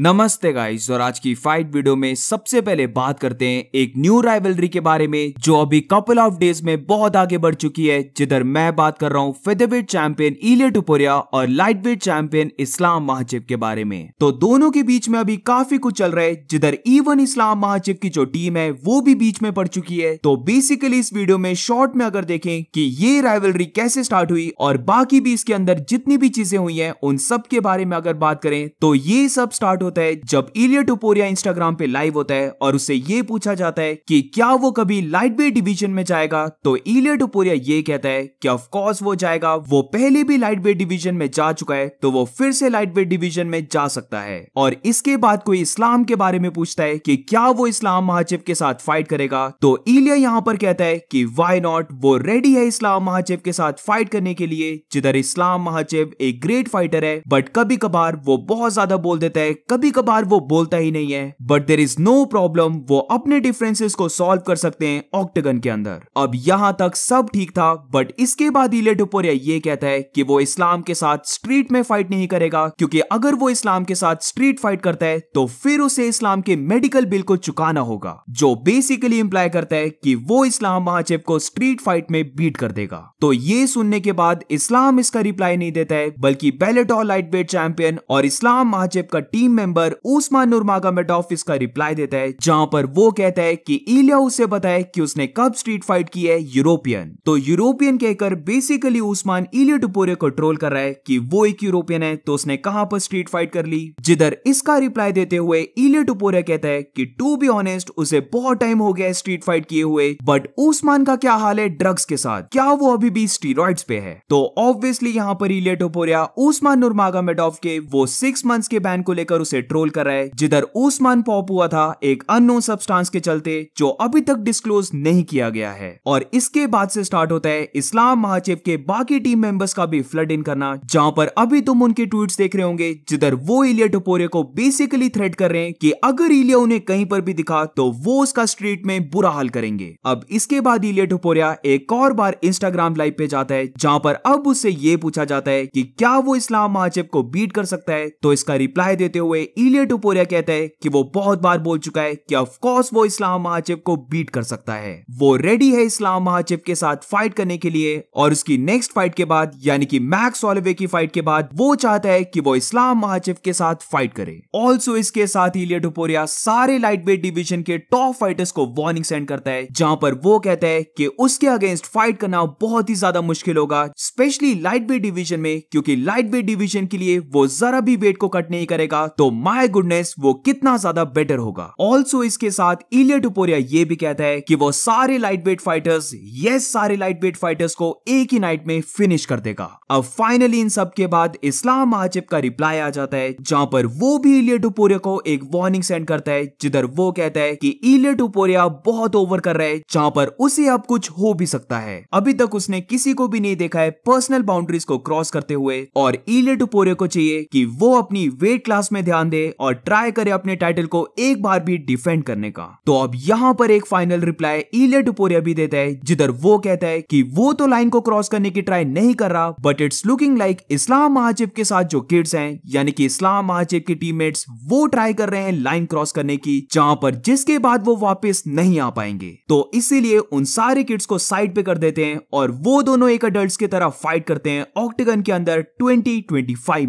नमस्ते गाइस और आज की फाइट वीडियो में सबसे पहले बात करते हैं एक न्यू राइवलरी के बारे में जो अभी कपल ऑफ डेज में बहुत आगे बढ़ चुकी है जिधर मैं बात कर रहा हूँ फेदरवेट चैंपियन इलिया टुपोरिया और लाइटवेट चैंपियन इस्लाम महाचिप के बारे में तो दोनों के बीच में अभी काफी कुछ चल रहा है जिधर इवन इस्लाम महाचिप की जो टीम है वो भी बीच में पड़ चुकी है तो बेसिकली इस वीडियो में शॉर्ट में अगर देखें कि ये राइवलरी कैसे स्टार्ट हुई और बाकी भी इसके अंदर जितनी भी चीजें हुई है उन सब के बारे में अगर बात करें तो ये सब स्टार्ट होता है जब इलिया टुपोरिया इंस्टाग्राम पे लाइव होता है और उसे ये पूछा जाता है कि क्या वो कभी लाइट वेट डिवीजन में जाएगा तो इलिया टुपोरिया ये कहता है कि ऑफ कोर्स वो जाएगा वो पहले भी लाइट वेट डिवीजन में जा चुका है तो वो फिर से लाइट वेट डिवीजन में जा सकता है और इसके बाद कोई इस्लाम के बारे में पूछता है कि क्या वो इस्लाम महाचिव के साथ फाइट करेगा तो इलिया यहाँ पर कहता है कि वाई नॉट वो रेडी है इस्लाम महाचिव के साथ फाइट करने के लिए जिधर इस्लाम महाचिव एक ग्रेट फाइटर है बट कभी कभार वो बहुत ज्यादा बोल देता है कभी कभार वो बोलता ही नहीं है but there is no problem वो अपने डिफरेंसेस को सॉल्व कर सकते हैं ऑक्टेगन के अंदर अब यहाँ तक सब ठीक था बट इसके बाद इले डुपोरिया ये कहता है कि वो इस्लाम के साथ स्ट्रीट में फाइट नहीं करेगा क्योंकि अगर वो इस्लाम के साथ स्ट्रीट फाइट करता है तो फिर उसे इस्लाम के मेडिकल बिल को चुकाना होगा जो बेसिकली इंप्लाई करता है कि वो इस्लाम महाचेप को स्ट्रीट फाइट में बीट कर देगा तो ये सुनने के बाद इस्लाम इसका रिप्लाई नहीं देता है बल्कि बेलेटॉल लाइट वेट चैंपियन और इस्लाम महाचेप का टीम मेंबर उस्मान नुरमागा नूरमागामेडॉफ इसका रिप्लाई देता है जहां पर वो कहता है कि इलिया उसे बताए कि उसने कब स्ट्रीट फाइट की है यूरोपियन तो यूरोपियन कहकर बेसिकली उस्मान इलिया टुपोरे को ट्रोल कर रहा है कि वो एक यूरोपियन है तो उसने कहां पर स्ट्रीट फाइट कर ली जिधर इसका रिप्लाई देते हुए इलिया टुपोरे कहता है कि टू बी ऑनेस्ट उसे बहुत टाइम हो गया है स्ट्रीट फाइट किए हुए बट उस्मान का क्या हाल है ड्रग्स के साथ क्या वो अभी भी स्टीरोइड्स पे है तो ऑब्वियसली यहाँ पर इलिया टोपोरिया उस्मान नुरमागा मेडॉफ के वो सिक्स मंथ्स के बैन को लेकर उसे ट्रोल कर रहा है जिधर उस्मान पॉप हुआ था एक अननोन सब्सटेंस के चलते जो अभी तक डिस्क्लोज नहीं किया गया है और इसके बाद से स्टार्ट होता है इस्लाम महाचिप के बाकी टीम मेंबर्स का भी फ्लड इन करना जहां पर अभी तुम उनके ट्वीट देख रहे होंगे जिधर वो इलिया टोपोरिया को बेसिकली थ्रेड कर रहे हैं कि अगर इलिया उन्हें कहीं पर भी दिखा तो वो उसका स्ट्रीट में बुरा हाल करेंगे अब इसके बाद इलिया टोपोरिया एक और बार इंस्टाग्राम लाइव पे जाता है जहां पर अब उससे ये पूछा जाता है कि क्या वो इस्लाम महाचिप को बीट कर सकता है तो इसका रिप्लाई देते हुए हुए इलिया टुपोरिया कहता है कि वो बहुत बार बोल चुका है कि ऑफ कोर्स वो इस्लाम महाचिप को बीट कर सकता है वो रेडी है इस्लाम महाचिप के साथ फाइट करने के लिए और उसकी नेक्स्ट फाइट के बाद यानी कि मैक्स ऑलिवे की फाइट के बाद वो चाहता है कि वो इस्लाम महाचिप के साथ फाइट करे ऑल्सो इसके साथ इलिया टुपोरिया सारे लाइट वेट डिविजन के टॉप फाइटर्स को वार्निंग सेंड करता है जहां पर वो कहता है कि उसके अगेंस्ट फाइट करना बहुत ही ज्यादा मुश्किल होगा स्पेशली लाइट वेट डिविजन में क्योंकि लाइट वेट डिविजन के लिए वो जरा भी वेट को कट नहीं करेगा तो माय गुडनेस वो कितना ज्यादा बेटर होगा ऑल्सो इसके साथ इलिया टुपोरिया ये भी कहता है कि वो सारे लाइट वेट फाइटर्स यस सारे लाइट वेट फाइटर्स को एक ही नाइट में फिनिश कर देगा अब फाइनली इन सब के बाद इस्लाम महाजिब का रिप्लाई आ जाता है जहाँ पर वो भी इलिया टुपोरिया को एक वार्निंग सेंड करता है जिधर वो कहता है कि इलिया टुपोरिया बहुत ओवर कर रहा है जहाँ पर उसे अब कुछ हो भी सकता है अभी तक उसने किसी को भी नहीं देखा है पर्सनल बाउंड्रीज को क्रॉस करते हुए और इलिया टुपोरिया को चाहिए कि वो अपनी वेट क्लास में ध्यान ध्यान दे और ट्राई करे अपने टाइटल को एक बार भी डिफेंड करने का तो अब यहाँ पर एक फाइनल रिप्लाई इलिया टुपोरिया भी देता है जिधर वो कहता है कि वो तो लाइन को क्रॉस करने की ट्राई नहीं कर रहा but it's looking like Islam महाजिब के साथ जो किड्स हैं यानी कि इस्लाम महाजिब के टीममेट्स वो ट्राई कर रहे हैं लाइन क्रॉस करने की जहां पर जिसके बाद वो वापस नहीं आ पाएंगे तो इसीलिए उन सारे किड्स को साइड पे कर देते हैं और वो दोनों एक अडल्ट की तरह फाइट करते हैं ऑक्टेगन के अंदर ट्वेंटी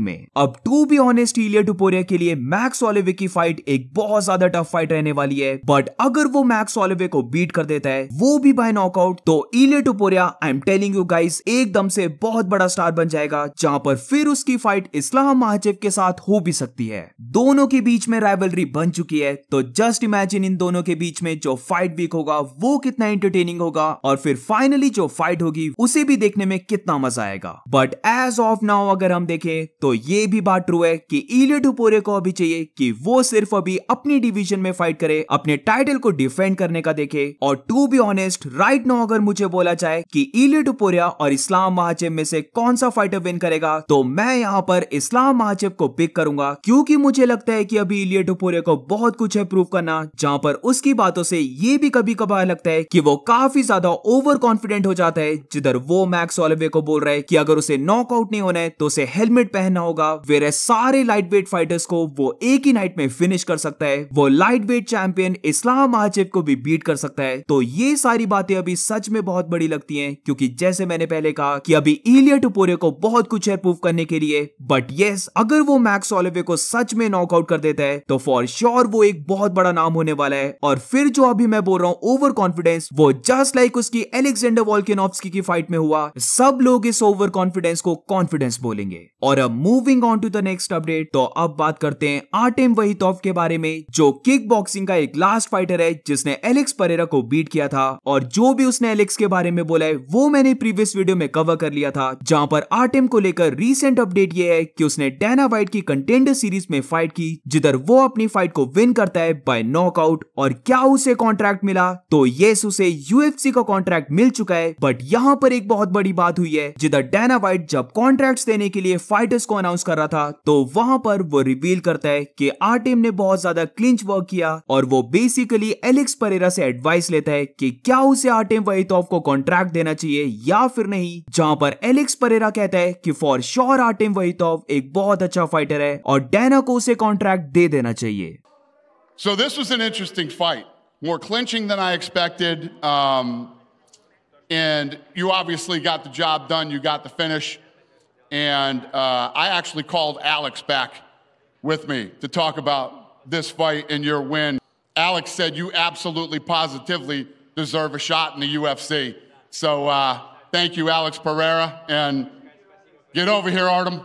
में अब टू बी ऑनेस्ट इलिया टुपोरिया के लिए मैक्स ऑलिवे की फाइट एक बहुत ज्यादा टफ फाइट रहने वाली है बट अगर वो मैक्स ऑलिवे को बीट कर देता है वो भी बाय नॉकआउट तो Ilia Topuria I am telling you guys एकदम से बहुत बड़ा स्टार बन जाएगा जहां पर फिर उसकी फाइट इस्लाम महाजेव के साथ हो भी सकती है दोनों के बीच में राइवलरी बन चुकी है तो जस्ट इमेजिन इन दोनों के बीच में जो फाइट वीक होगा वो कितना इंटरटेनिंग होगा और फिर फाइनली जो फाइट होगी उसे भी देखने में कितना मजा आएगा बट एज ऑफ नाउ अगर हम देखें तो ये भी बात ट्रू है कि इलियट हुपोरे को अभी चाहिए कि वो सिर्फ अभी अपनी डिवीजन में फाइट करे अपने टाइटल को डिफेंड करने का देखे और to be honest right no अगर मुझे बोला जाए कि इलियो टुपोरिया और इस्लाम महाचेब में से कौन सा फाइटर विन करेगा तो मैं यहाँ पर इस्लाम महाचेब को पिक करूंगा क्योंकि मुझे लगता है कि अभी इलियो टुपोरिया को बहुत कुछ है प्रूव करना जहाँ पर उसकी बातों से ये भी कभी कभार लगता है कि वो काफी ज्यादा ओवर कॉन्फिडेंट हो जाता है जिधर वो मैक्स ऑलिवे को बोल रहे है कि अगर उसे नॉकआउट नहीं होना है तो उसे हेलमेट पहनना होगा वेरे सारे लाइट वेट फाइटर्स को को वो एक ही नाइट में फिनिश कर सकता है वो लाइट वेट चैंपियन इस्लाम आजिफ को भी बीट कर सकता है तो ये सारी बातें अभी सच में बहुत बड़ी लगती हैं क्योंकि जैसे मैंने पहले कहा कि अभी इलिया टुपोरियो को बहुत कुछ है प्रूव करने के लिए बट यस अगर वो मैक्स ऑलिवे को सच में नॉकआउट कर देता है तो फॉर श्योर वो एक बहुत बड़ा नाम होने वाला है और फिर जो अभी मैं बोल रहा हूँ ओवर कॉन्फिडेंस वो जस्ट लाइक उसकी एलेक्सेंडर वॉल्केनोव्स्की की फाइट में हुआ सब लोग इस ओवर कॉन्फिडेंस को कॉन्फिडेंस बोलेंगे और अब moving on to the next update तो अब बात करते हैं आर्टेम वहीतोफ के बारे में जो किक बॉक्सिंग का एक लास्ट फाइटर है जिसने एलेक्स परेरा को बीट किया था और जो भी उसने एलेक्स के बारे में बोला है वो मैंने प्रीवियस वीडियो में कवर कर लिया था जहाँ पर आर्टेम को लेकर रिसेंट अपडेट ये है की उसने डेना वाइट की कंटेंडर सीरीज में फाइट की जिधर वो अपनी फाइट को विन करता है बाय नॉकआउट और क्या उसे कॉन्ट्रैक्ट मिला तो ये उसे यूएफसी का कॉन्ट्रैक्ट मिल चुका है बट यहाँ पर एक बहुत बड़ी बात हुई है जिधर डेना वाइट जब कॉन्ट्रैक्ट देने के लिए फाइटर्स को अनाउंस कर रहा था तो वहां पर वो रिवील रिवील करता है कि आरटेम ने बहुत ज्यादा क्लिंच वर्क किया और वो बेसिकली एलेक्स परेरा से एडवाइस लेता है कि क्या उसे आरटेम वहीतोव को कॉन्ट्रैक्ट देना चाहिए या फिर नहीं जहां पर एलेक्स परेरा कहता है कि फॉर श्योर आरटेम वहीतोव एक बहुत अच्छा फाइटर है और डैना को उसे कॉन्ट्रैक्ट दे देना चाहिए so this was an interesting fight more clinching than I expected Um, and you obviously got the job done. You got the finish. And uh, I actually called Alex back with me to talk about this fight and your win. Alex said you absolutely positively deserve a shot in the UFC. So uh, thank you, Alex Pereira, and get over here, Artem.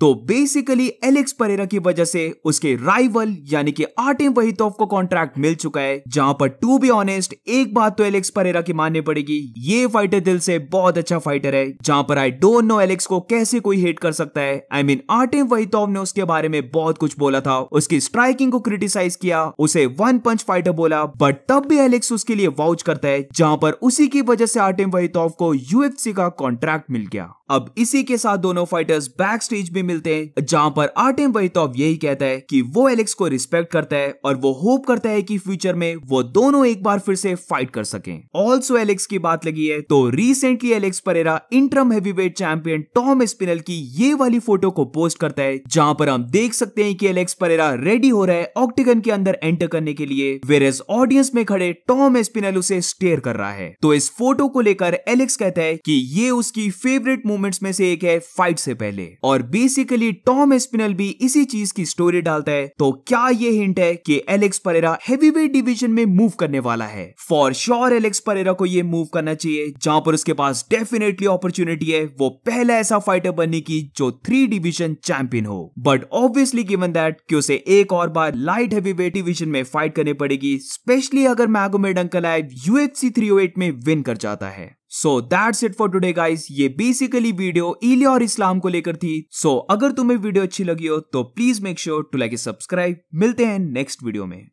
तो basically Alex Pereira की वजह से उसके rival यानी कि आर्टिम वहीतोव को contract मिल चुका है जहां पर टू बी ऑनेस्ट एक बात तो एलेक्स परेरा की माननी पड़ेगी ये फाइटर दिल से बहुत अच्छा फाइटर है जहां पर आई डोंट नो एलेक्स को कैसे कोई हेट कर सकता है आई मीन आर्टेम आर्टिम वहीतोव ने उसके बारे में बहुत कुछ बोला था उसकी स्ट्राइकिंग को क्रिटिसाइज किया उसे वन पंच फाइटर बोला बट तब भी एलेक्स उसके लिए वाउच करता है जहां पर उसी की वजह से आर्टिम वहीतोव को यूएफसी का कॉन्ट्रैक्ट मिल गया अब इसी के साथ दोनों फाइटर्स बैक स्टेज में मिलते हैं जहां पर आर्टेम वहीतोव यही कहता है कि वो एलेक्स को रिस्पेक्ट करता है और वो होप करता है कि फ्यूचर में वो दोनों एक बार फिर से फाइट कर सके ऑल्सो एलेक्स की बात लगी है तो recently Alex Pereira interim weight champion Tom Aspinall की ये वाली फोटो को पोस्ट करता है जहां पर हम देख सकते हैं कि एलेक्स परेरा रेडी हो रहा है ऑक्टिगन के अंदर एंटर करने के लिए वेर वेरस ऑडियंस में खड़े टॉम स्पिनल उसे स्टेयर कर रहा है तो इस फोटो को लेकर एलेक्स कहता है कि ये उसकी फेवरेट मूवी मोमेंट्स में से एक है फाइट से पहले और बेसिकली टॉम स्पिनल भी इसी चीज की स्टोरी डालता है तो क्या ये हिंट है कि Alex Pereira heavyweight division में मूव करने वाला है फॉर श्योर एलेक्स परेरा को ये मूव करना चाहिए जहां पर उसके पास डेफिनेटली अपॉर्चुनिटी है वो पहला ऐसा फाइटर बनने की जो थ्री डिविजन चैंपियन हो बट ऑब्वियसली गिवन दैट कि उसे एक और बार लाइट वेट डिविजन में फाइट करनी पड़ेगी स्पेशली अगर मैगोमेड अंकल आए यूएफसी थ्री में विन कर जाता है so that's it for today guys ये बेसिकली वीडियो इलिया और इस्लाम को लेकर थी सो so, अगर तुम्हें वीडियो अच्छी लगी हो तो please make sure to like subscribe मिलते हैं नेक्स्ट वीडियो में